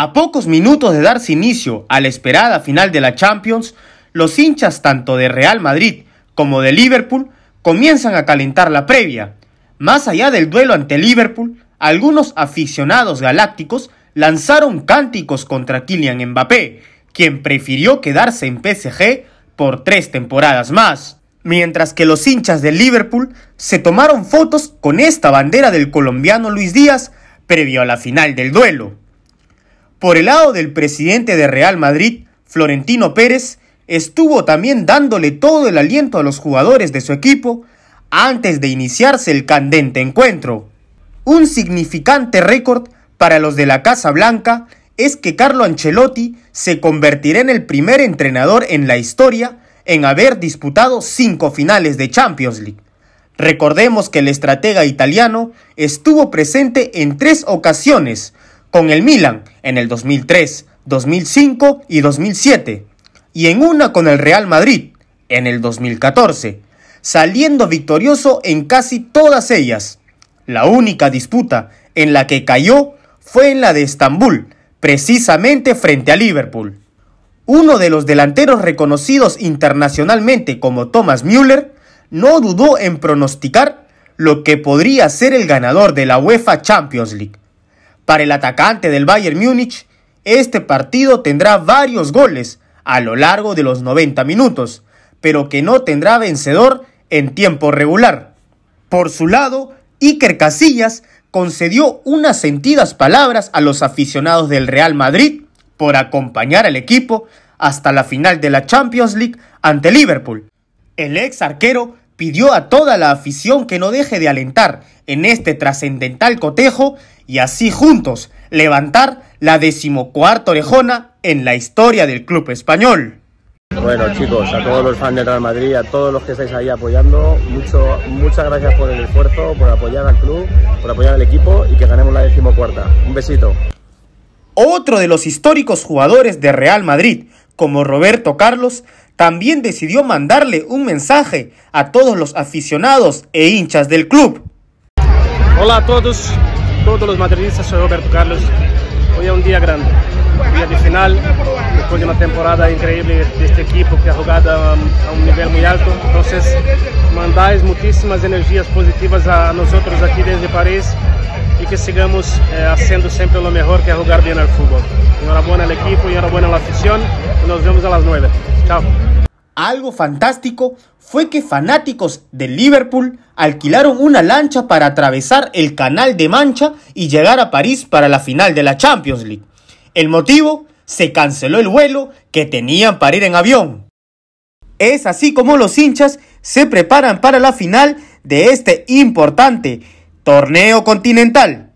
A pocos minutos de darse inicio a la esperada final de la Champions, los hinchas tanto de Real Madrid como de Liverpool comienzan a calentar la previa. Más allá del duelo ante Liverpool, algunos aficionados galácticos lanzaron cánticos contra Kylian Mbappé, quien prefirió quedarse en PSG por tres temporadas más. Mientras que los hinchas de Liverpool se tomaron fotos con esta bandera del colombiano Luis Díaz previo a la final del duelo. Por el lado del presidente de Real Madrid, Florentino Pérez, estuvo también dándole todo el aliento a los jugadores de su equipo antes de iniciarse el candente encuentro. Un significante récord para los de la Casa Blanca es que Carlo Ancelotti se convertirá en el primer entrenador en la historia en haber disputado cinco finales de Champions League. Recordemos que el estratega italiano estuvo presente en tres ocasiones con el Milan en el 2003, 2005 y 2007, y en una con el Real Madrid en el 2014, saliendo victorioso en casi todas ellas. La única disputa en la que cayó fue en la de Estambul, precisamente frente a Liverpool. Uno de los delanteros reconocidos internacionalmente como Thomas Müller no dudó en pronosticar lo que podría ser el ganador de la UEFA Champions League para el atacante del Bayern Múnich, este partido tendrá varios goles a lo largo de los 90 minutos, pero que no tendrá vencedor en tiempo regular. Por su lado, Iker Casillas concedió unas sentidas palabras a los aficionados del Real Madrid por acompañar al equipo hasta la final de la Champions League ante Liverpool. El ex arquero pidió a toda la afición que no deje de alentar en este trascendental cotejo y así juntos levantar la decimocuarta orejona en la historia del club español. Bueno chicos, a todos los fans del Real Madrid, a todos los que estáis ahí apoyando, mucho, muchas gracias por el esfuerzo, por apoyar al club, por apoyar al equipo y que ganemos la decimocuarta. Un besito. Otro de los históricos jugadores de Real Madrid, como Roberto Carlos, también decidió mandarle un mensaje a todos los aficionados e hinchas del club. Hola a todos, todos los madridistas, soy Roberto Carlos. Hoy es un día grande, día de final, después de una temporada increíble de este equipo que ha jugado a un nivel muy alto. Entonces, mandáis muchísimas energías positivas a nosotros aquí desde París y que sigamos eh, haciendo siempre lo mejor que es jugar bien al fútbol. Enhorabuena al equipo, enhorabuena a la afición. nos vemos a las 9. Chao. Algo fantástico fue que fanáticos de Liverpool alquilaron una lancha para atravesar el Canal de Mancha y llegar a París para la final de la Champions League. El motivo, se canceló el vuelo que tenían para ir en avión. Es así como los hinchas se preparan para la final de este importante torneo continental.